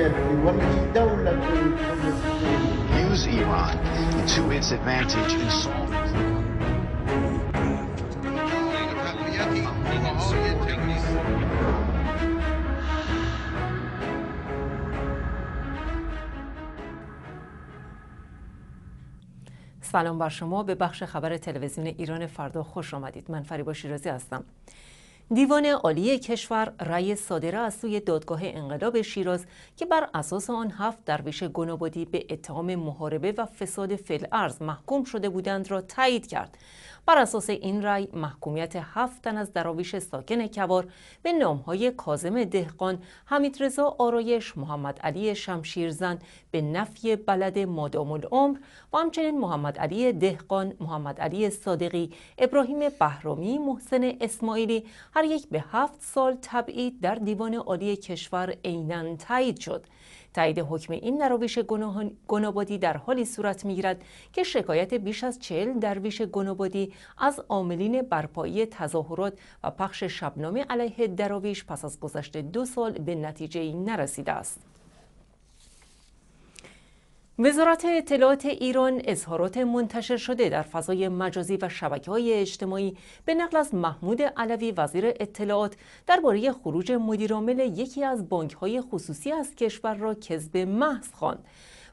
Use Iran to its advantage سلام بر شما به بخش خبر تلویزیون ایران فردا خوش آمدید من فریبا شیرازی هستم دیوان عالی کشور رأی صادره از سوی دادگاه انقلاب شیراز که بر اساس آن هفت درویش گنابادی به اتهام محاربه و فساد فلعرض محکوم شده بودند را تایید کرد بر اساس این رأی محکومیت هفت تن از دراویش ساکن کوار به نامهای کازم دهقان، حمید رضا آرایش، محمد علی شمشیرزن به نفی بلد مادام العمر و همچنین محمد علی دهقان، محمد علی صادقی، ابراهیم بهرامی، محسن اسماعیلی هر یک به هفت سال تبعید در دیوان عالی کشور عینا تایید شد. تایید حکم این درویش گنابادی در حالی صورت میگیرد که شکایت بیش از چهل درویش گنابادی از عاملین برپایی تظاهرات و پخش شبنامه علیه درویش پس از گذشت دو سال به نتیجه نرسیده است وزارت اطلاعات ایران اظهارات منتشر شده در فضای مجازی و شبکه های اجتماعی به نقل از محمود علوی وزیر اطلاعات درباره خروج مدیرعامل یکی از بانک های خصوصی از کشور را کذب محض خواند.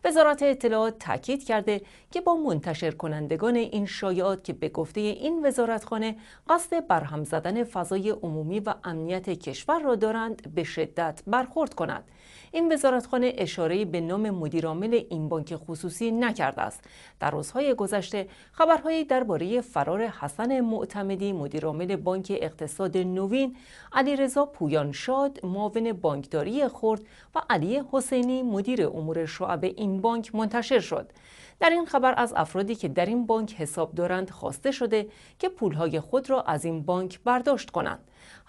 وزارت اطلاعات تاکید کرده که با منتشر کنندگان این شایعات که به گفته این وزارتخانه قصد برهم زدن فضای عمومی و امنیت کشور را دارند به شدت برخورد کند. این وزارتخانه اشاره‌ای به نام مدیرعامل این بانک خصوصی نکرده است در روزهای گذشته خبرهایی درباره فرار حسن معتمدی مدیرعامل بانک اقتصاد نوین علیرضا پویانشاد معاون بانکداری خرد و علی حسینی مدیر امور شعب این بانک منتشر شد در این خبر از افرادی که در این بانک حساب دارند خواسته شده که پولهای خود را از این بانک برداشت کنند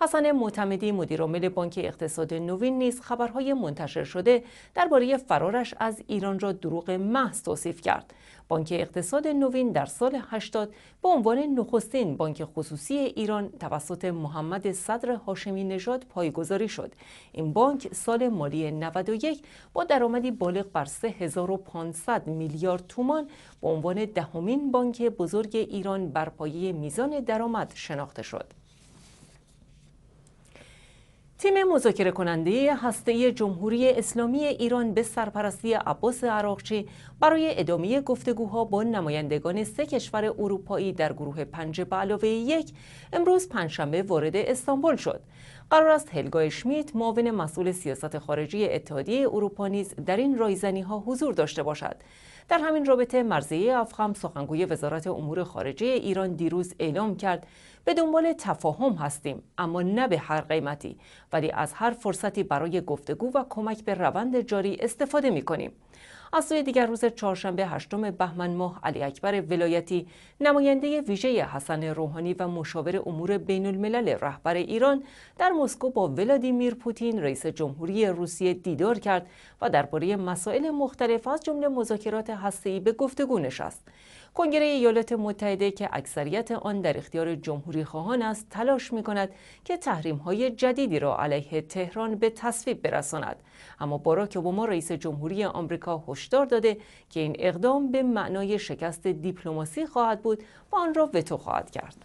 حسن معتمدی مدیرعامل بانک اقتصاد نوین نیز خبرهای منتشر شده درباره فرارش از ایران را دروغ محض توصیف کرد بانک اقتصاد نوین در سال 80 به عنوان نخستین بانک خصوصی ایران توسط محمد صدر هاشمی نژاد پایگذاری شد این بانک سال مالی 91 با درآمدی بالغ بر 3500 میلیارد تومان به عنوان دهمین بانک بزرگ ایران بر پایه میزان درآمد شناخته شد تیم مذاکره کننده هسته جمهوری اسلامی ایران به سرپرستی عباس عراقچی برای ادامه گفتگوها با نمایندگان سه کشور اروپایی در گروه پنج به علاوه یک امروز پنجشنبه وارد استانبول شد. قرار است هلگا شمیت معاون مسئول سیاست خارجی اتحادیه اروپا نیز در این رایزنی ها حضور داشته باشد. در همین رابطه مرزیه افخم سخنگوی وزارت امور خارجه ایران دیروز اعلام کرد به دنبال تفاهم هستیم اما نه به هر قیمتی ولی از هر فرصتی برای گفتگو و کمک به روند جاری استفاده می کنیم. از سوی دیگر روز چهارشنبه هشتم بهمن ماه علی اکبر ولایتی نماینده ویژه حسن روحانی و مشاور امور بین الملل رهبر ایران در مسکو با ولادیمیر پوتین رئیس جمهوری روسیه دیدار کرد و درباره مسائل مختلف از جمله مذاکرات هسته‌ای به گفتگو نشست. کنگره ایالات متحده که اکثریت آن در اختیار جمهوری خواهان است تلاش می کند که تحریم های جدیدی را علیه تهران به تصویب برساند اما باراک اوباما رئیس جمهوری آمریکا هشدار داده که این اقدام به معنای شکست دیپلماسی خواهد بود و آن را وتو خواهد کرد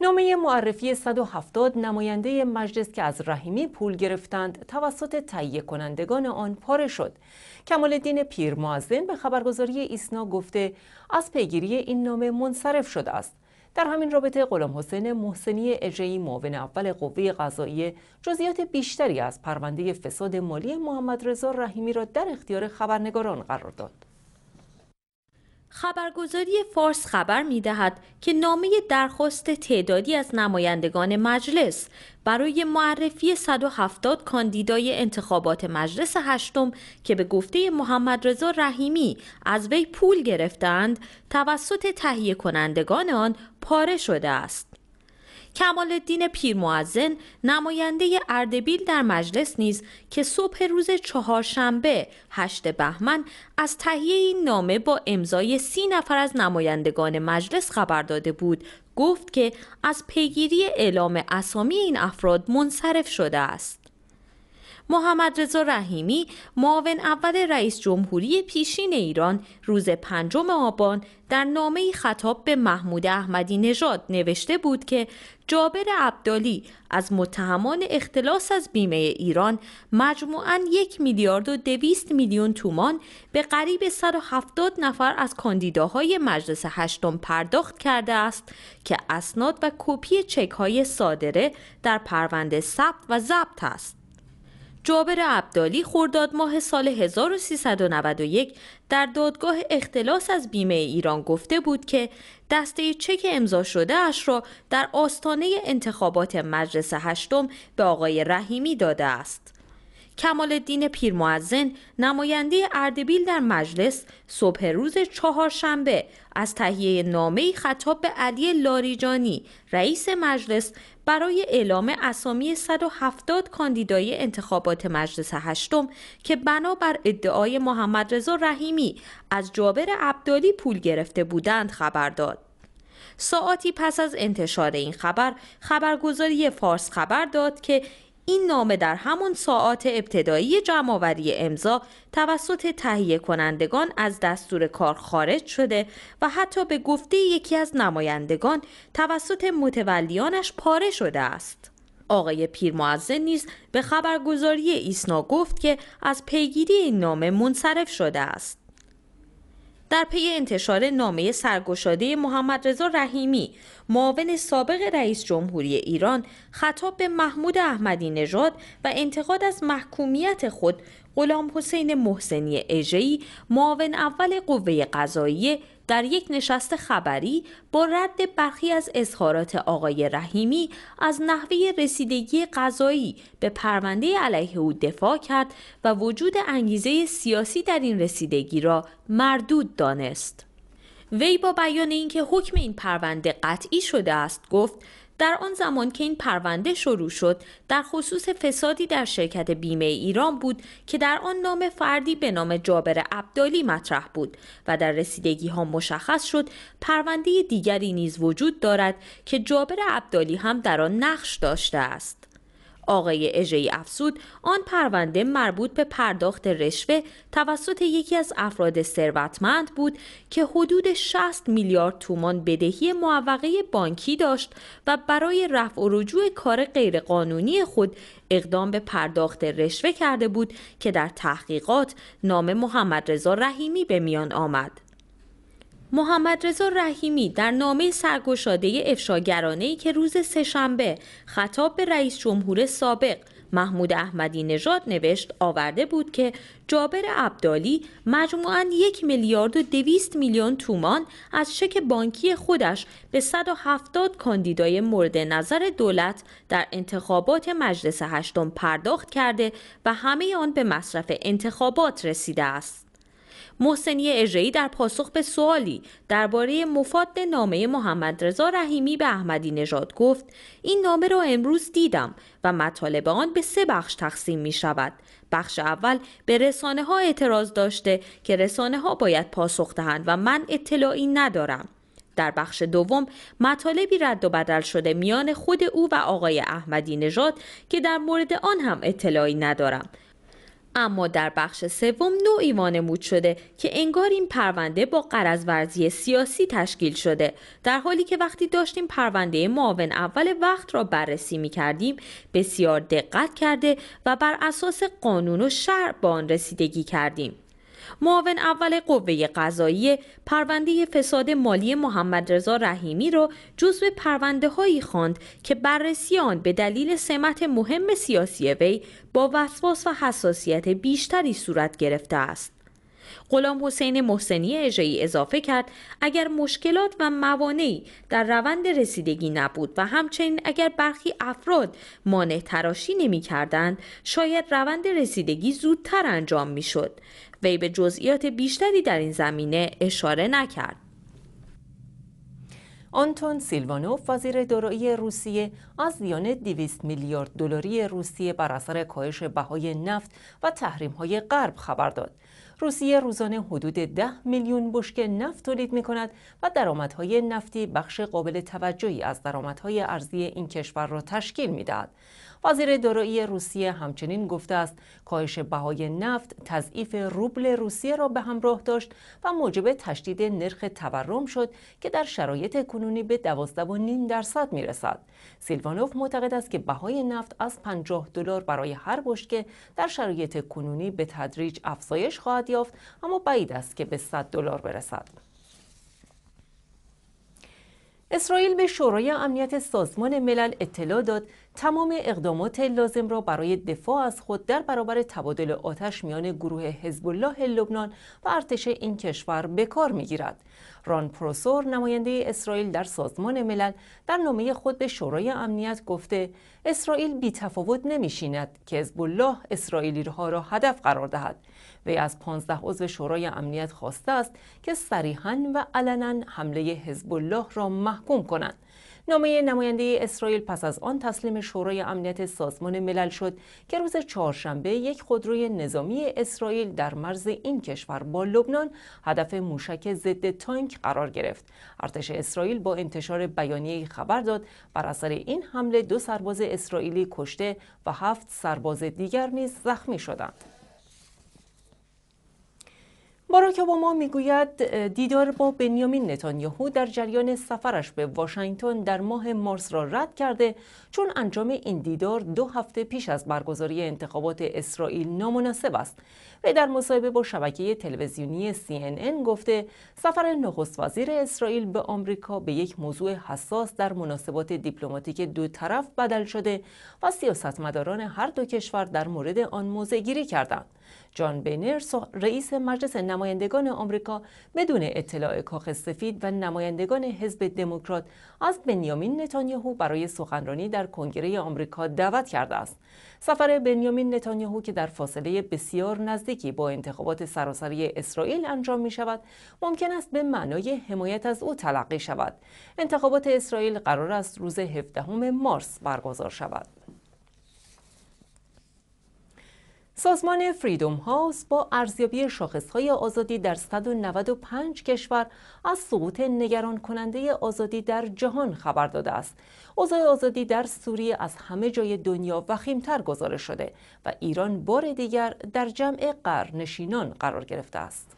نامه معرفی 170 نماینده مجلس که از رحیمی پول گرفتند توسط تهیه کنندگان آن پاره شد. کمال پیر پیرمازن به خبرگزاری ایسنا گفته از پیگیری این نامه منصرف شده است در همین رابطه غلام حسین محسنی اجهی معاون اول قوه قضایی جزئیات بیشتری از پرونده فساد مالی محمد رضا رحیمی را در اختیار خبرنگاران قرار داد خبرگزاری فارس خبر می دهد که نامه درخواست تعدادی از نمایندگان مجلس برای معرفی 170 کاندیدای انتخابات مجلس هشتم که به گفته محمد رضا رحیمی از وی پول گرفتند توسط تهیه کنندگان آن پاره شده است. کمال الدین معزن نماینده اردبیل در مجلس نیز که صبح روز چهارشنبه هشت بهمن از تهیه این نامه با امضای سی نفر از نمایندگان مجلس خبر داده بود گفت که از پیگیری اعلام اسامی این افراد منصرف شده است محمد رضا رحیمی معاون اول رئیس جمهوری پیشین ایران روز پنجم آبان در نامه خطاب به محمود احمدی نژاد نوشته بود که جابر عبدالی از متهمان اختلاس از بیمه ایران مجموعاً یک میلیارد و دویست میلیون تومان به قریب 170 نفر از کاندیداهای مجلس هشتم پرداخت کرده است که اسناد و کپی چک های صادره در پرونده ثبت و ضبط است. جابر عبدالی خرداد ماه سال 1391 در دادگاه اختلاس از بیمه ایران گفته بود که دسته چک امضا شده اش را در آستانه انتخابات مجلس هشتم به آقای رحیمی داده است. کمال الدین پیرمعزن نماینده اردبیل در مجلس صبح روز چهارشنبه از تهیه نامه خطاب به علی لاریجانی رئیس مجلس برای اعلام اسامی 170 کاندیدای انتخابات مجلس هشتم که بنابر ادعای محمد رضا رحیمی از جابر عبدالی پول گرفته بودند خبر داد. ساعتی پس از انتشار این خبر خبرگزاری فارس خبر داد که این نامه در همان ساعات ابتدایی جمعآوری امضا توسط تهیه کنندگان از دستور کار خارج شده و حتی به گفته یکی از نمایندگان توسط متولیانش پاره شده است. آقای پیرمعزن نیز به خبرگزاری ایسنا گفت که از پیگیری این نامه منصرف شده است. در پی انتشار نامه سرگشاده محمد رضا رحیمی معاون سابق رئیس جمهوری ایران خطاب به محمود احمدی نژاد و انتقاد از محکومیت خود غلام حسین محسنی اژه‌ای معاون اول قوه قضاییه در یک نشست خبری با رد برخی از اظهارات آقای رحیمی از نحوه رسیدگی قضایی به پرونده علیه او دفاع کرد و وجود انگیزه سیاسی در این رسیدگی را مردود دانست. وی با بیان اینکه حکم این پرونده قطعی شده است گفت در آن زمان که این پرونده شروع شد در خصوص فسادی در شرکت بیمه ایران بود که در آن نام فردی به نام جابر عبدالی مطرح بود و در رسیدگی ها مشخص شد پرونده دیگری نیز وجود دارد که جابر عبدالی هم در آن نقش داشته است آقای اژه‌ای افسود آن پرونده مربوط به پرداخت رشوه توسط یکی از افراد ثروتمند بود که حدود 60 میلیارد تومان بدهی معوقه بانکی داشت و برای رفع و رجوع کار غیرقانونی خود اقدام به پرداخت رشوه کرده بود که در تحقیقات نام محمد رضا رحیمی به میان آمد محمد رضا رحیمی در نامه سرگشاده افشاگرانه ای که روز سهشنبه خطاب به رئیس جمهور سابق محمود احمدی نژاد نوشت آورده بود که جابر عبدالی مجموعاً یک میلیارد و دویست میلیون تومان از چک بانکی خودش به 170 کاندیدای مورد نظر دولت در انتخابات مجلس هشتم پرداخت کرده و همه آن به مصرف انتخابات رسیده است. محسنی اژه‌ای در پاسخ به سوالی درباره مفاد نامه محمد رضا رحیمی به احمدی نژاد گفت این نامه را امروز دیدم و مطالب آن به سه بخش تقسیم می شود بخش اول به رسانه ها اعتراض داشته که رسانه ها باید پاسخ دهند و من اطلاعی ندارم در بخش دوم مطالبی رد و بدل شده میان خود او و آقای احمدی نژاد که در مورد آن هم اطلاعی ندارم اما در بخش سوم نوعی وانمود شده که انگار این پرونده با قرض سیاسی تشکیل شده در حالی که وقتی داشتیم پرونده معاون اول وقت را بررسی می کردیم بسیار دقت کرده و بر اساس قانون و شرع با آن رسیدگی کردیم معاون اول قوه قضایی پرونده فساد مالی محمد رضا رحیمی را جزو پرونده هایی خواند که بررسی آن به دلیل سمت مهم سیاسی وی با وسواس و حساسیت بیشتری صورت گرفته است. غلام حسین محسنی اجایی اضافه کرد اگر مشکلات و موانعی در روند رسیدگی نبود و همچنین اگر برخی افراد مانع تراشی نمی شاید روند رسیدگی زودتر انجام می شد وی به جزئیات بیشتری در این زمینه اشاره نکرد. آنتون سیلوانوف وزیر دارایی روسیه از زیان 200 میلیارد دلاری روسیه بر اثر کاهش بهای نفت و تحریم های غرب خبر داد. روسیه روزانه حدود 10 میلیون بشک نفت تولید می کند و درآمدهای نفتی بخش قابل توجهی از درآمدهای ارزی این کشور را تشکیل می دهد. وزیر دارایی روسیه همچنین گفته است کاهش بهای نفت تضعیف روبل روسیه را به همراه داشت و موجب تشدید نرخ تورم شد که در شرایط کنونی به 12.5 درصد می رسد. سیلوانوف معتقد است که بهای نفت از 50 دلار برای هر بشکه در شرایط کنونی به تدریج افزایش خواهد یافت اما بعید است که به 100 دلار برسد اسرائیل به شورای امنیت سازمان ملل اطلاع داد تمام اقدامات لازم را برای دفاع از خود در برابر تبادل آتش میان گروه حزب الله لبنان و ارتش این کشور به کار میگیرد ران پروسور نماینده اسرائیل در سازمان ملل در نامه خود به شورای امنیت گفته اسرائیل بی تفاوت نمیشیند که حزب الله اسرائیلی را هدف قرار دهد وی از 15 عضو شورای امنیت خواسته است که صریحا و علنا حمله حزب الله را محکوم کنند نامه نماینده اسرائیل پس از آن تسلیم شورای امنیت سازمان ملل شد که روز چهارشنبه یک خودروی نظامی اسرائیل در مرز این کشور با لبنان هدف موشک ضد تانک قرار گرفت ارتش اسرائیل با انتشار بیانیه خبر داد بر اثر این حمله دو سرباز اسرائیلی کشته و هفت سرباز دیگر نیز زخمی شدند باراک اوباما میگوید دیدار با بنیامین نتانیاهو در جریان سفرش به واشنگتن در ماه مارس را رد کرده چون انجام این دیدار دو هفته پیش از برگزاری انتخابات اسرائیل نامناسب است و در مصاحبه با شبکه تلویزیونی CNN گفته سفر نخست وزیر اسرائیل به آمریکا به یک موضوع حساس در مناسبات دیپلماتیک دو طرف بدل شده و سیاستمداران هر دو کشور در مورد آن موضع گیری کردند جان بینر رئیس مجلس نمایندگان آمریکا بدون اطلاع کاخ سفید و نمایندگان حزب دموکرات از بنیامین نتانیاهو برای سخنرانی در کنگره آمریکا دعوت کرده است سفر بنیامین نتانیاهو که در فاصله بسیار نزدیکی با انتخابات سراسری اسرائیل انجام می شود ممکن است به معنای حمایت از او تلقی شود انتخابات اسرائیل قرار است روز 17 مارس برگزار شود سازمان فریدوم هاوس با ارزیابی شاخصهای آزادی در 195 کشور از سقوط نگران کننده آزادی در جهان خبر داده است. اوضاع آزادی در سوریه از همه جای دنیا وخیمتر گزارش شده و ایران بار دیگر در جمع قرنشینان قرار گرفته است.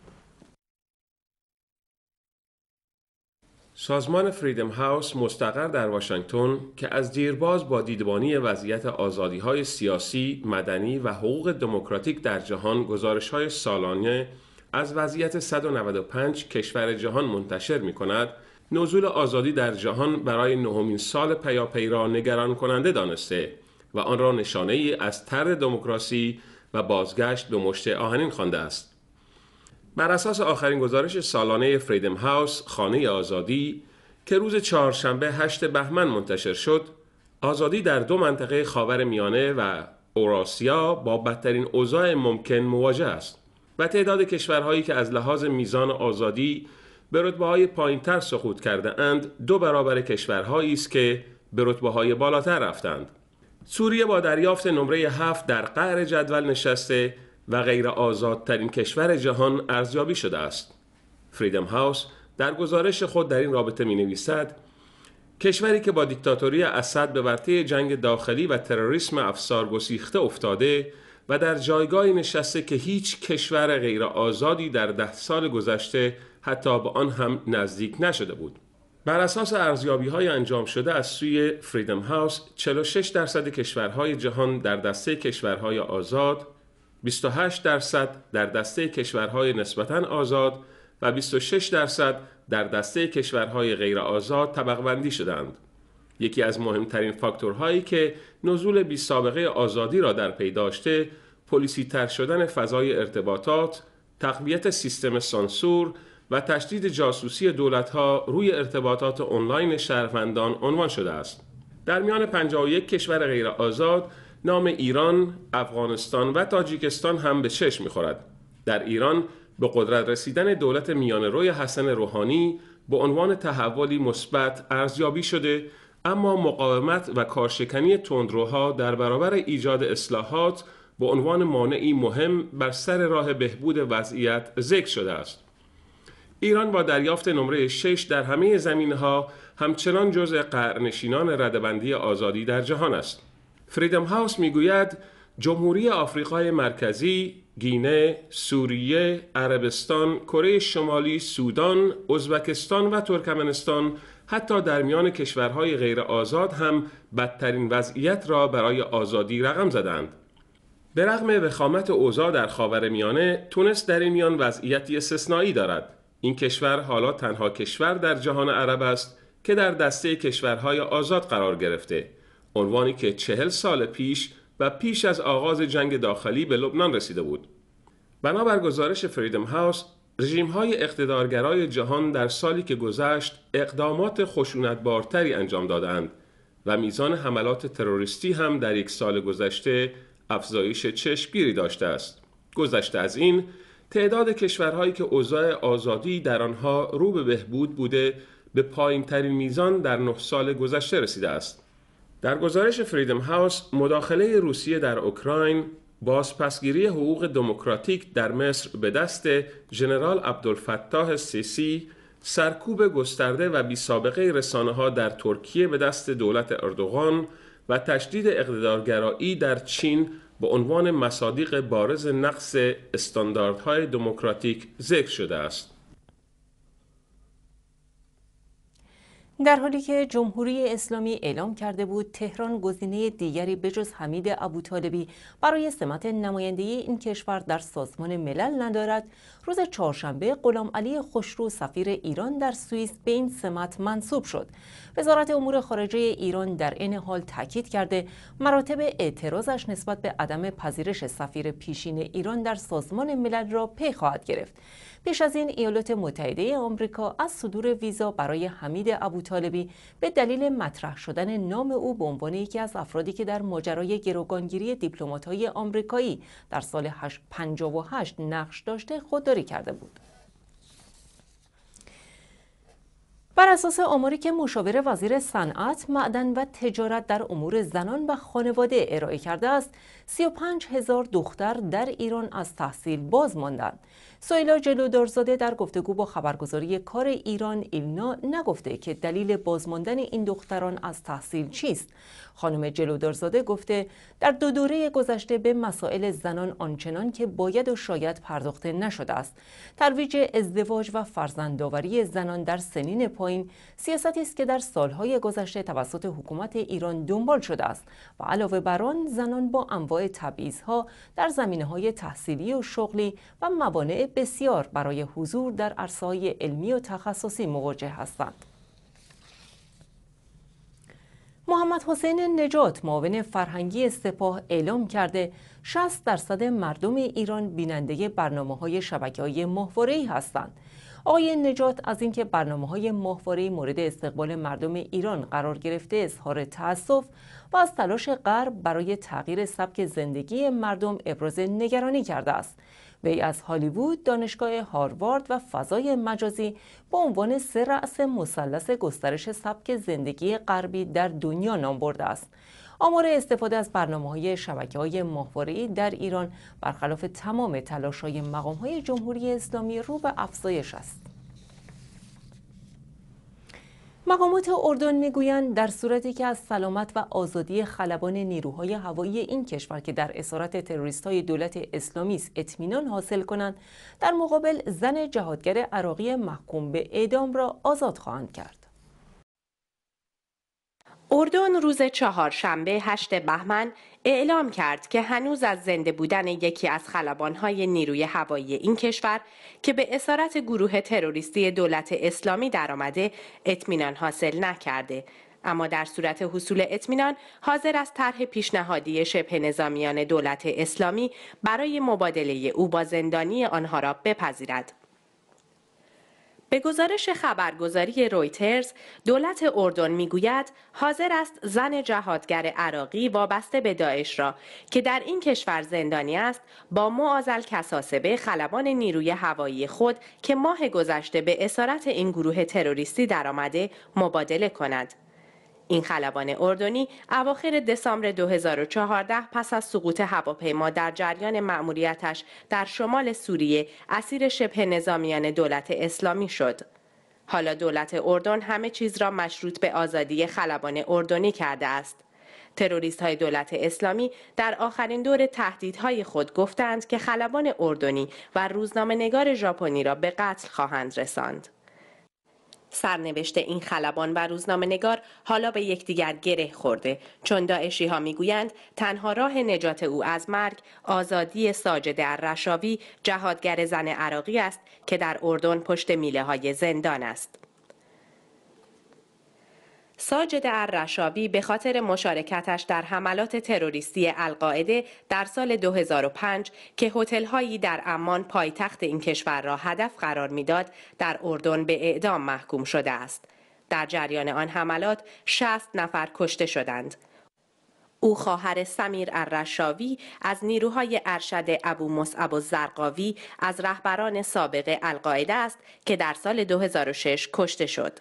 سازمان فریدم هاوس مستقر در واشنگتن که از دیرباز با دیدبانی وضعیت آزادی های سیاسی، مدنی و حقوق دموکراتیک در جهان گزارش های سالانه از وضعیت 195 کشور جهان منتشر می کند، نزول آزادی در جهان برای نهمین سال پیاپی را نگران کننده دانسته و آن را نشانه ای از تر دموکراسی و بازگشت به مشت آهنین خوانده است. بر اساس آخرین گزارش سالانه فریدم هاوس خانه آزادی که روز چهارشنبه هشت بهمن منتشر شد آزادی در دو منطقه خاور میانه و اوراسیا با بدترین اوضاع ممکن مواجه است و تعداد کشورهایی که از لحاظ میزان آزادی به رتبه های پایین تر سقوط کرده اند دو برابر کشورهایی است که به رتبه های بالاتر رفتند. سوریه با دریافت نمره هفت در قهر جدول نشسته و غیر ترین کشور جهان ارزیابی شده است. فریدم هاوس در گزارش خود در این رابطه می نویسد کشوری که با دیکتاتوری اسد به ورطه جنگ داخلی و تروریسم افسار گسیخته افتاده و در جایگاهی نشسته که هیچ کشور غیر آزادی در ده سال گذشته حتی به آن هم نزدیک نشده بود. بر اساس ارزیابی های انجام شده از سوی فریدم هاوس 46 درصد کشورهای جهان در دسته کشورهای آزاد 28 درصد در دسته کشورهای نسبتاً آزاد و 26 درصد در دسته کشورهای غیر آزاد طبقبندی شدند. یکی از مهمترین فاکتورهایی که نزول بی سابقه آزادی را در پی داشته پلیسی تر شدن فضای ارتباطات، تقویت سیستم سانسور و تشدید جاسوسی دولتها روی ارتباطات آنلاین شهروندان عنوان شده است. در میان 51 کشور غیر آزاد نام ایران، افغانستان و تاجیکستان هم به چشم میخورد. در ایران به قدرت رسیدن دولت میان روی حسن روحانی به عنوان تحولی مثبت ارزیابی شده اما مقاومت و کارشکنی تندروها در برابر ایجاد اصلاحات به عنوان مانعی مهم بر سر راه بهبود وضعیت ذکر شده است. ایران با دریافت نمره 6 در همه زمینها همچنان جزء قرنشینان ردبندی آزادی در جهان است. فریدم هاوس میگوید جمهوری آفریقای مرکزی، گینه، سوریه، عربستان، کره شمالی، سودان، ازبکستان و ترکمنستان حتی در میان کشورهای غیر آزاد هم بدترین وضعیت را برای آزادی رقم زدند. به رغم وخامت اوضاع در خاور میانه، تونس در این میان وضعیتی استثنایی دارد. این کشور حالا تنها کشور در جهان عرب است که در دسته کشورهای آزاد قرار گرفته. عنوانی که چهل سال پیش و پیش از آغاز جنگ داخلی به لبنان رسیده بود. بنابر گزارش فریدم هاوس، رژیم های اقتدارگرای جهان در سالی که گذشت اقدامات خشونتبارتری انجام دادند و میزان حملات تروریستی هم در یک سال گذشته افزایش چشمگیری داشته است. گذشته از این، تعداد کشورهایی که اوضاع آزادی در آنها رو به بهبود بوده به پایین ترین میزان در نه سال گذشته رسیده است. در گزارش فریدم هاوس مداخله روسیه در اوکراین بازپسگیری حقوق دموکراتیک در مصر به دست ژنرال عبدالفتاح سیسی سرکوب گسترده و بی سابقه رسانه ها در ترکیه به دست دولت اردوغان و تشدید اقتدارگرایی در چین به عنوان مصادیق بارز نقص استانداردهای دموکراتیک ذکر شده است. در حالی که جمهوری اسلامی اعلام کرده بود تهران گزینه دیگری بجز حمید ابوطالبی برای سمت نماینده این کشور در سازمان ملل ندارد روز چهارشنبه غلام علی خوشرو سفیر ایران در سوئیس به این سمت منصوب شد وزارت امور خارجه ایران در این حال تاکید کرده مراتب اعتراضش نسبت به عدم پذیرش سفیر پیشین ایران در سازمان ملل را پی خواهد گرفت پیش از این ایالات متحده آمریکا از صدور ویزا برای حمید ابوطالبی طالبی به دلیل مطرح شدن نام او به عنوان یکی از افرادی که در ماجرای گروگانگیری دیپلمات‌های آمریکایی در سال 58 نقش داشته خودداری کرده بود. بر اساس آماری که مشاور وزیر صنعت، معدن و تجارت در امور زنان و خانواده ارائه کرده است، 35 هزار دختر در ایران از تحصیل باز ماندند. سایلا جلودارزاده در گفتگو با خبرگزاری کار ایران ایلنا نگفته که دلیل بازماندن این دختران از تحصیل چیست. خانم جلودارزاده گفته در دو دوره گذشته به مسائل زنان آنچنان که باید و شاید پرداخته نشده است. ترویج ازدواج و فرزندآوری زنان در سنین پایین سیاستی است که در سالهای گذشته توسط حکومت ایران دنبال شده است و علاوه بر آن زنان با انواع تبعیضها در زمینه های تحصیلی و شغلی و موانع بسیار برای حضور در عرصه‌های علمی و تخصصی مواجه هستند. محمد حسین نجات معاون فرهنگی سپاه اعلام کرده 60 درصد مردم ایران بیننده برنامه های شبکه های هستند. آقای نجات از اینکه برنامه های مورد استقبال مردم ایران قرار گرفته اظهار تأسف و از تلاش غرب برای تغییر سبک زندگی مردم ابراز نگرانی کرده است وی از هالیوود دانشگاه هاروارد و فضای مجازی به عنوان سه رأس مثلث گسترش سبک زندگی غربی در دنیا نام برده است آمار استفاده از برنامه های شبکه های در ایران برخلاف تمام تلاش های مقام های جمهوری اسلامی رو به افزایش است. مقامات اردن میگویند در صورتی که از سلامت و آزادی خلبان نیروهای هوایی این کشور که در اسارت تروریست های دولت اسلامی اطمینان حاصل کنند در مقابل زن جهادگر عراقی محکوم به اعدام را آزاد خواهند کرد اردن روز چهارشنبه هشت بهمن اعلام کرد که هنوز از زنده بودن یکی از خلبانهای نیروی هوایی این کشور که به اسارت گروه تروریستی دولت اسلامی درآمده اطمینان حاصل نکرده اما در صورت حصول اطمینان حاضر از طرح پیشنهادی شبه نظامیان دولت اسلامی برای مبادله او با زندانی آنها را بپذیرد به گزارش خبرگزاری رویترز دولت اردن میگوید حاضر است زن جهادگر عراقی وابسته به داعش را که در این کشور زندانی است با معازل به خلبان نیروی هوایی خود که ماه گذشته به اسارت این گروه تروریستی درآمده مبادله کند این خلبان اردنی اواخر دسامبر 2014 پس از سقوط هواپیما در جریان مأموریتش در شمال سوریه اسیر شبه نظامیان دولت اسلامی شد. حالا دولت اردن همه چیز را مشروط به آزادی خلبان اردنی کرده است. تروریست های دولت اسلامی در آخرین دور تهدیدهای خود گفتند که خلبان اردنی و روزنامه نگار ژاپنی را به قتل خواهند رساند. سرنوشت این خلبان و روزنامه نگار حالا به یکدیگر گره خورده چون داعشی ها میگویند تنها راه نجات او از مرگ آزادی ساجد الرشاوی جهادگر زن عراقی است که در اردن پشت میله های زندان است ساجد الرشاوی به خاطر مشارکتش در حملات تروریستی القاعده در سال 2005 که هتل‌هایی در امان پایتخت این کشور را هدف قرار میداد در اردن به اعدام محکوم شده است. در جریان آن حملات 60 نفر کشته شدند. او خواهر سمیر الرشاوی از نیروهای ارشد ابو مصعب الزرقاوی از رهبران سابق القاعده است که در سال 2006 کشته شد.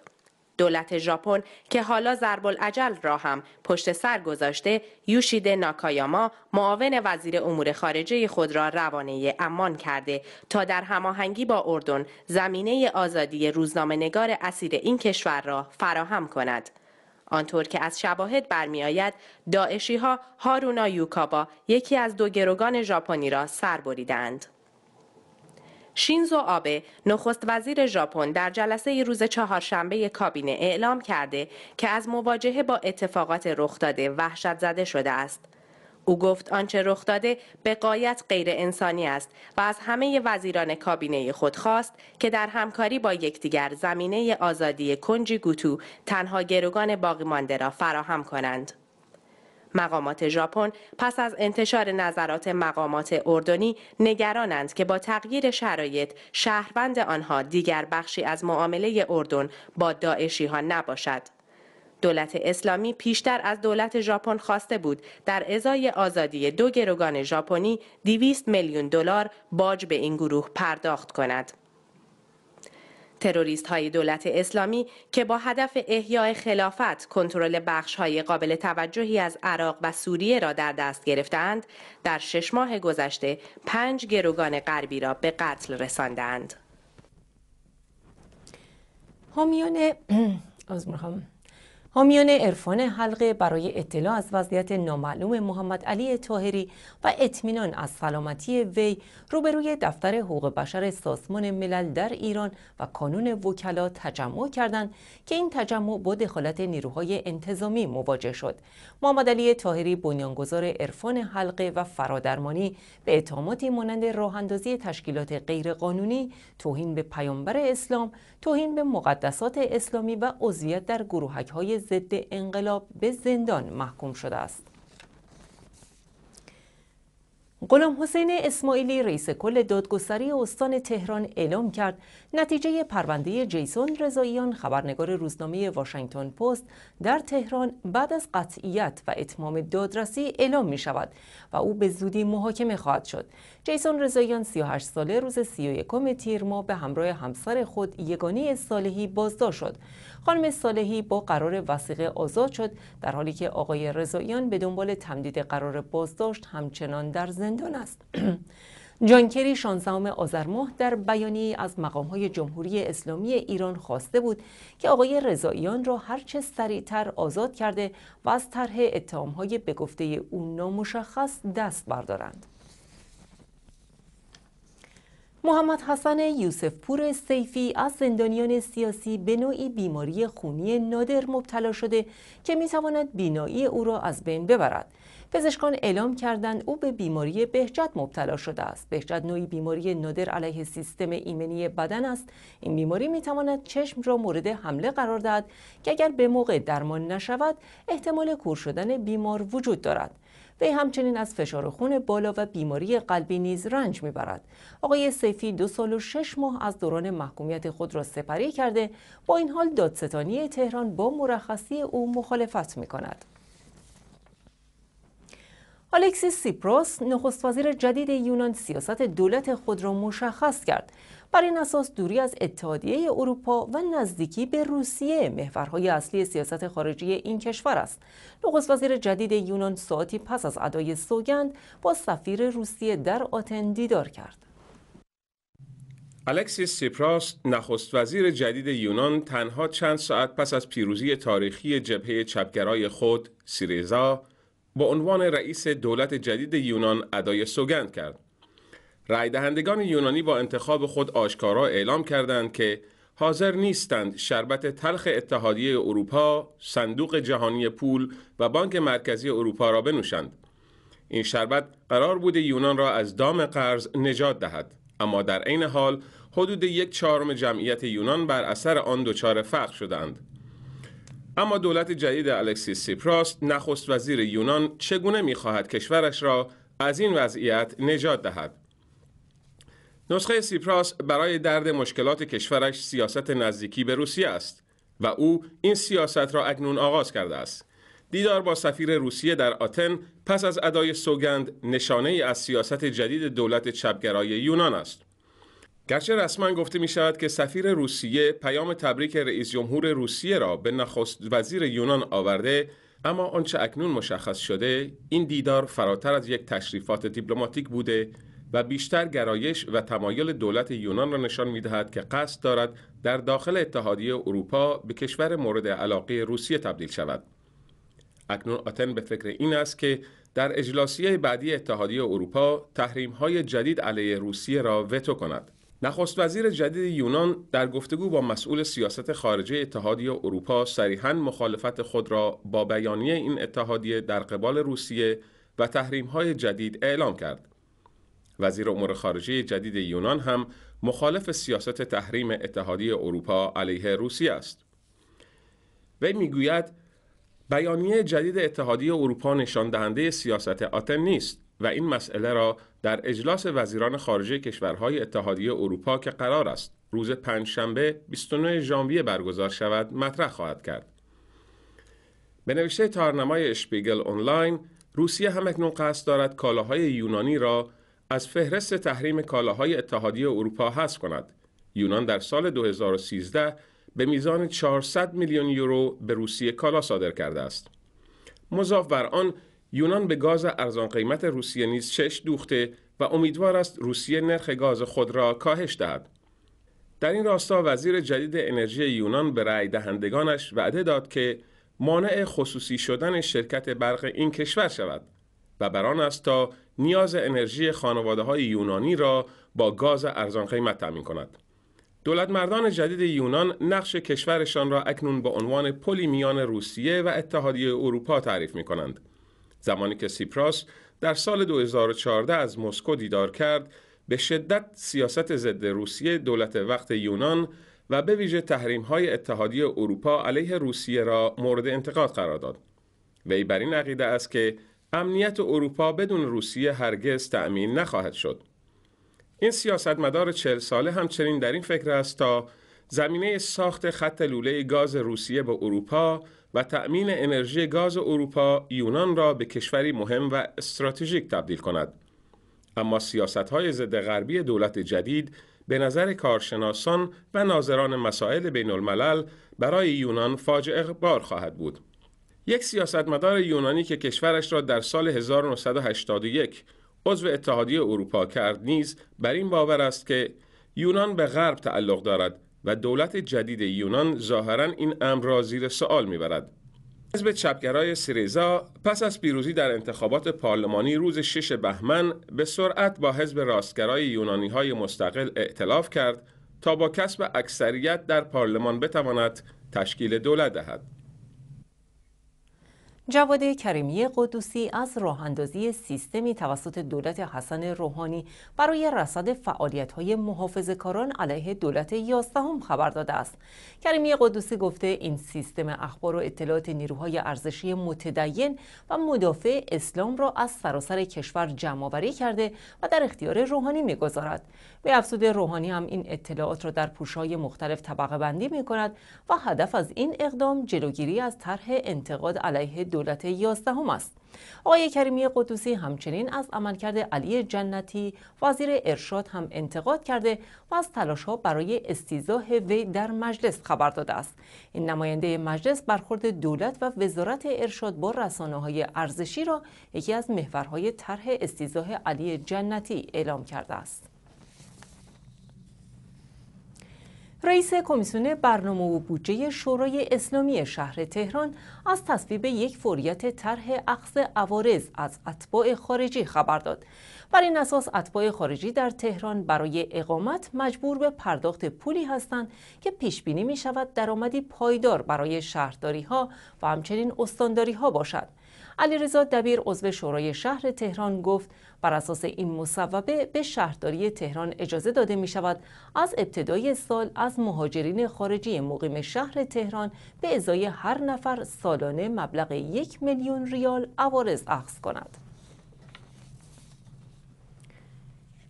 دولت ژاپن که حالا ضرب العجل را هم پشت سر گذاشته یوشیده ناکایاما معاون وزیر امور خارجه خود را روانه امان کرده تا در هماهنگی با اردن زمینه آزادی روزنامه نگار اسیر این کشور را فراهم کند. آنطور که از شواهد برمیآید داعشی ها هارونا یوکابا یکی از دو گروگان ژاپنی را سر بریدند. شینزو آبه نخست وزیر ژاپن در جلسه ی روز چهارشنبه کابینه اعلام کرده که از مواجهه با اتفاقات رخ داده وحشت زده شده است. او گفت آنچه رخ داده به قایت غیر انسانی است و از همه وزیران کابینه خود خواست که در همکاری با یکدیگر زمینه آزادی کنجی گوتو تنها گروگان باقی مانده را فراهم کنند. مقامات ژاپن پس از انتشار نظرات مقامات اردنی نگرانند که با تغییر شرایط شهروند آنها دیگر بخشی از معامله اردن با داعشی ها نباشد. دولت اسلامی پیشتر از دولت ژاپن خواسته بود در ازای آزادی دو گروگان ژاپنی 200 میلیون دلار باج به این گروه پرداخت کند. تروریست های دولت اسلامی که با هدف احیای خلافت کنترل بخش های قابل توجهی از عراق و سوریه را در دست گرفتند در شش ماه گذشته پنج گروگان غربی را به قتل رساندند. خب از میخوام حامیان عرفان حلقه برای اطلاع از وضعیت نامعلوم محمد علی تاهری و اطمینان از سلامتی وی روبروی دفتر حقوق بشر سازمان ملل در ایران و کانون وکلا تجمع کردند که این تجمع با دخالت نیروهای انتظامی مواجه شد محمد علی تاهری بنیانگذار عرفان حلقه و فرادرمانی به اتهاماتی مانند راهاندازی تشکیلات غیرقانونی توهین به پیامبر اسلام توهین به مقدسات اسلامی و عضویت در گروهک های ضد انقلاب به زندان محکوم شده است غلام حسین اسماعیلی رئیس کل دادگستری استان تهران اعلام کرد نتیجه پرونده جیسون رضاییان خبرنگار روزنامه واشنگتن پست در تهران بعد از قطعیت و اتمام دادرسی اعلام می شود و او به زودی محاکمه خواهد شد جیسون رضاییان 38 ساله روز 31 تیر ماه به همراه همسر خود یگانه صالحی بازداشت شد خانم صالحی با قرار وسیقه آزاد شد در حالی که آقای رضاییان به دنبال تمدید قرار بازداشت همچنان در زن. جانکری است جان کری ماه در بیانیه از های جمهوری اسلامی ایران خواسته بود که آقای رضاییان را هرچه سریعتر آزاد کرده و از طرح اتهامهای به گفته او نامشخص دست بردارند محمد حسن یوسف پور سیفی از زندانیان سیاسی به نوعی بیماری خونی نادر مبتلا شده که میتواند بینایی او را از بین ببرد. پزشکان اعلام کردند او به بیماری بهجت مبتلا شده است. بهجت نوعی بیماری نادر علیه سیستم ایمنی بدن است. این بیماری میتواند چشم را مورد حمله قرار دهد که اگر به موقع درمان نشود احتمال کور شدن بیمار وجود دارد. وی همچنین از فشار خون بالا و بیماری قلبی نیز رنج میبرد آقای سیفی دو سال و شش ماه از دوران محکومیت خود را سپری کرده با این حال دادستانی تهران با مرخصی او مخالفت میکند الکسیس سیپروس نخست وزیر جدید یونان سیاست دولت خود را مشخص کرد بر این اساس دوری از اتحادیه اروپا و نزدیکی به روسیه محورهای اصلی سیاست خارجی این کشور است نخست وزیر جدید یونان ساعتی پس از ادای سوگند با سفیر روسیه در آتن دیدار کرد الکسیس سیپراس نخست وزیر جدید یونان تنها چند ساعت پس از پیروزی تاریخی جبهه چپگرای خود سیریزا با عنوان رئیس دولت جدید یونان ادای سوگند کرد رای دهندگان یونانی با انتخاب خود آشکارا اعلام کردند که حاضر نیستند شربت تلخ اتحادیه اروپا، صندوق جهانی پول و بانک مرکزی اروپا را بنوشند. این شربت قرار بود یونان را از دام قرض نجات دهد، اما در عین حال حدود یک چهارم جمعیت یونان بر اثر آن دچار فقر شدند. اما دولت جدید الکسیس سیپراس نخست وزیر یونان چگونه میخواهد کشورش را از این وضعیت نجات دهد؟ نسخه سیپراس برای درد مشکلات کشورش سیاست نزدیکی به روسیه است و او این سیاست را اکنون آغاز کرده است. دیدار با سفیر روسیه در آتن پس از ادای سوگند نشانه ای از سیاست جدید دولت چپگرای یونان است. گرچه رسما گفته می شود که سفیر روسیه پیام تبریک رئیس جمهور روسیه را به نخست وزیر یونان آورده اما آنچه اکنون مشخص شده این دیدار فراتر از یک تشریفات دیپلماتیک بوده و بیشتر گرایش و تمایل دولت یونان را نشان دهد که قصد دارد در داخل اتحادیه اروپا به کشور مورد علاقه روسیه تبدیل شود اکنون آتن به فکر این است که در اجلاسیه بعدی اتحادیه اروپا تحریم های جدید علیه روسیه را وتو کند نخست وزیر جدید یونان در گفتگو با مسئول سیاست خارجه اتحادیه اروپا صریحا مخالفت خود را با بیانیه این اتحادیه در قبال روسیه و تحریم های جدید اعلام کرد وزیر امور خارجه جدید یونان هم مخالف سیاست تحریم اتحادیه اروپا علیه روسیه است وی میگوید بیانیه جدید اتحادیه اروپا نشان دهنده سیاست آتن نیست و این مسئله را در اجلاس وزیران خارجه کشورهای اتحادیه اروپا که قرار است روز پنجشنبه 29 ژانویه برگزار شود مطرح خواهد کرد به نوشته تارنمای اشپیگل آنلاین روسیه هم اکنون قصد دارد کالاهای یونانی را از فهرست تحریم کالاهای اتحادیه اروپا حذف کند. یونان در سال 2013 به میزان 400 میلیون یورو به روسیه کالا صادر کرده است. مضاف بر آن یونان به گاز ارزان قیمت روسیه نیز چش دوخته و امیدوار است روسیه نرخ گاز خود را کاهش دهد. در این راستا وزیر جدید انرژی یونان به رأی دهندگانش وعده داد که مانع خصوصی شدن شرکت برق این کشور شود و بر است تا نیاز انرژی خانواده های یونانی را با گاز ارزان قیمت تأمین کند. دولت مردان جدید یونان نقش کشورشان را اکنون به عنوان پلی میان روسیه و اتحادیه اروپا تعریف می کنند. زمانی که سیپراس در سال 2014 از مسکو دیدار کرد، به شدت سیاست ضد روسیه دولت وقت یونان و به ویژه تحریم های اتحادیه اروپا علیه روسیه را مورد انتقاد قرار داد. وی بر این عقیده است که امنیت اروپا بدون روسیه هرگز تأمین نخواهد شد. این سیاستمدار چهل ساله همچنین در این فکر است تا زمینه ساخت خط لوله گاز روسیه به اروپا و تأمین انرژی گاز اروپا یونان را به کشوری مهم و استراتژیک تبدیل کند. اما سیاست های ضد غربی دولت جدید به نظر کارشناسان و ناظران مسائل بین الملل برای یونان فاجعه بار خواهد بود. یک سیاستمدار یونانی که کشورش را در سال 1981 عضو اتحادیه اروپا کرد نیز بر این باور است که یونان به غرب تعلق دارد و دولت جدید یونان ظاهرا این امر را زیر سوال میبرد حزب چپگرای سیریزا پس از پیروزی در انتخابات پارلمانی روز شش بهمن به سرعت با حزب راستگرای یونانی های مستقل ائتلاف کرد تا با کسب اکثریت در پارلمان بتواند تشکیل دولت دهد. جواد کریمی قدوسی از راهاندازی سیستمی توسط دولت حسن روحانی برای رصد فعالیت‌های محافظه‌کاران علیه دولت یازدهم خبر داده است. کریمی قدوسی گفته این سیستم اخبار و اطلاعات نیروهای ارزشی متدین و مدافع اسلام را از سراسر کشور جمع‌آوری کرده و در اختیار روحانی میگذارد. به افسود روحانی هم این اطلاعات را در پوشهای مختلف طبقه بندی می کند و هدف از این اقدام جلوگیری از طرح انتقاد علیه دولت یازدهم است. آقای کریمی قدوسی همچنین از عملکرد علی جنتی وزیر ارشاد هم انتقاد کرده و از تلاش ها برای استیزاه وی در مجلس خبر داده است این نماینده مجلس برخورد دولت و وزارت ارشاد با رسانه های ارزشی را یکی از محورهای طرح استیزاه علی جنتی اعلام کرده است رئیس کمیسیون برنامه و بودجه شورای اسلامی شهر تهران از تصویب یک فوریت طرح عقص عوارض از اتباع خارجی خبر داد بر این اساس اتباع خارجی در تهران برای اقامت مجبور به پرداخت پولی هستند که پیش بینی می شود درآمدی پایدار برای شهرداری ها و همچنین استانداری ها باشد علیرضا دبیر عضو شورای شهر تهران گفت بر اساس این مصوبه به شهرداری تهران اجازه داده می شود از ابتدای سال از مهاجرین خارجی مقیم شهر تهران به ازای هر نفر سالانه مبلغ یک میلیون ریال عوارض اخذ کند.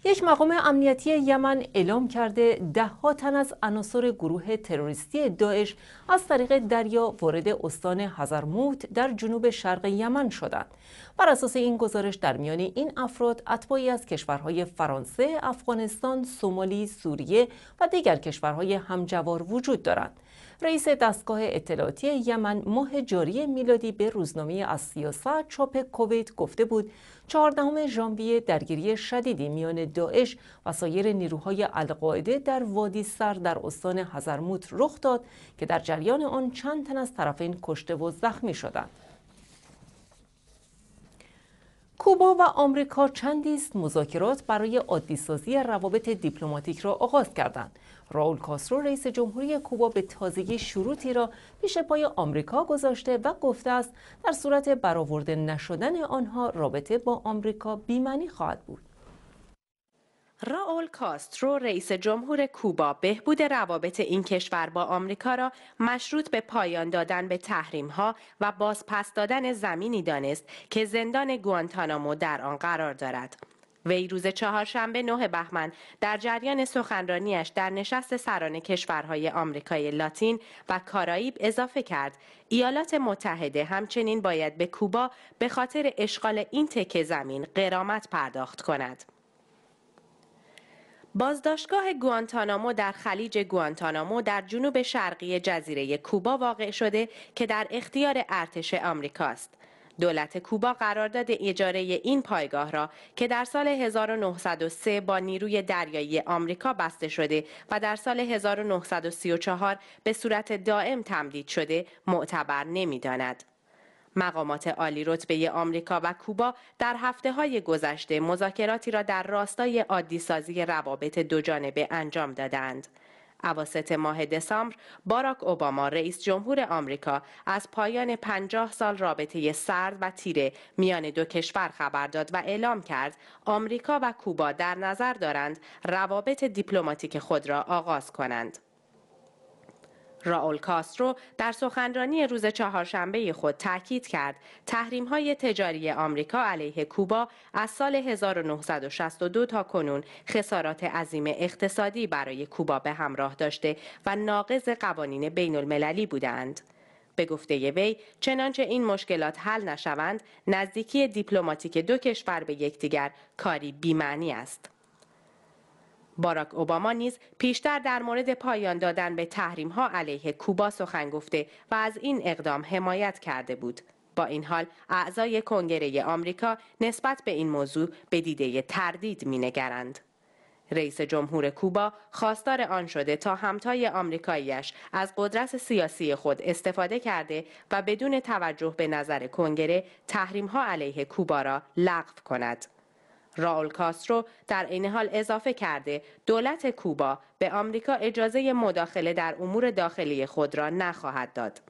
یک مقام امنیتی یمن اعلام کرده ها تن از عناصر گروه تروریستی داعش از طریق دریا وارد استان هزرموت در جنوب شرق یمن شدند. بر اساس این گزارش در میان این افراد اتباعی از کشورهای فرانسه، افغانستان، سومالی، سوریه و دیگر کشورهای همجوار وجود دارند. رئیس دستگاه اطلاعاتی یمن ماه جاری میلادی به روزنامه از چاپ کویت گفته بود 14 ژانویه درگیری شدیدی میان داعش و سایر نیروهای القاعده در وادی سر در استان هزرموت رخ داد که در جریان آن چند تن از طرفین کشته و زخمی شدند. کوبا و آمریکا چندی است مذاکرات برای عادیسازی روابط دیپلماتیک را آغاز کردند راول کاسترو رئیس جمهوری کوبا به تازگی شروطی را پیش پای آمریکا گذاشته و گفته است در صورت برآورده نشدن آنها رابطه با آمریکا بیمنی خواهد بود راول کاسترو رئیس جمهور کوبا بهبود روابط این کشور با آمریکا را مشروط به پایان دادن به تحریم ها و بازپس دادن زمینی دانست که زندان گوانتانامو در آن قرار دارد. وی روز چهارشنبه نه بهمن در جریان سخنرانیش در نشست سران کشورهای آمریکای لاتین و کارائیب اضافه کرد ایالات متحده همچنین باید به کوبا به خاطر اشغال این تکه زمین قرامت پرداخت کند بازداشتگاه گوانتانامو در خلیج گوانتانامو در جنوب شرقی جزیره کوبا واقع شده که در اختیار ارتش آمریکاست. دولت کوبا قرار قرارداد اجاره این پایگاه را که در سال 1903 با نیروی دریایی آمریکا بسته شده و در سال 1934 به صورت دائم تمدید شده معتبر نمیداند. مقامات عالی رتبه آمریکا و کوبا در هفته های گذشته مذاکراتی را در راستای عادیسازی روابط دوجانبه انجام دادند. اواسط ماه دسامبر باراک اوباما رئیس جمهور آمریکا از پایان 50 سال رابطه سرد و تیره میان دو کشور خبر داد و اعلام کرد آمریکا و کوبا در نظر دارند روابط دیپلماتیک خود را آغاز کنند. راول کاسترو در سخنرانی روز چهارشنبه خود تاکید کرد تحریم های تجاری آمریکا علیه کوبا از سال 1962 تا کنون خسارات عظیم اقتصادی برای کوبا به همراه داشته و ناقض قوانین بین المللی بودند. به گفته وی چنانچه این مشکلات حل نشوند نزدیکی دیپلماتیک دو کشور به یکدیگر کاری بیمعنی است. باراک اوباما نیز پیشتر در مورد پایان دادن به تحریم ها علیه کوبا سخن گفته و از این اقدام حمایت کرده بود. با این حال اعضای کنگره آمریکا نسبت به این موضوع به دیده تردید مینگرند. رئیس جمهور کوبا خواستار آن شده تا همتای آمریکاییش از قدرت سیاسی خود استفاده کرده و بدون توجه به نظر کنگره تحریم ها علیه کوبا را لغو کند. راول کاسترو در این حال اضافه کرده دولت کوبا به آمریکا اجازه مداخله در امور داخلی خود را نخواهد داد.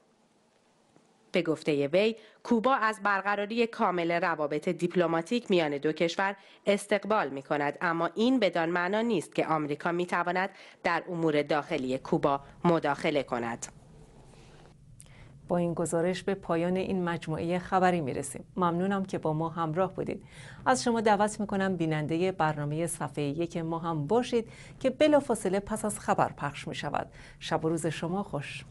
به گفته وی کوبا از برقراری کامل روابط دیپلماتیک میان دو کشور استقبال می کند اما این بدان معنا نیست که آمریکا می تواند در امور داخلی کوبا مداخله کند. با این گزارش به پایان این مجموعه خبری میرسیم ممنونم که با ما همراه بودید از شما دعوت میکنم بیننده برنامه صفحه یک ما هم باشید که بلافاصله پس از خبر پخش میشود شب و روز شما خوش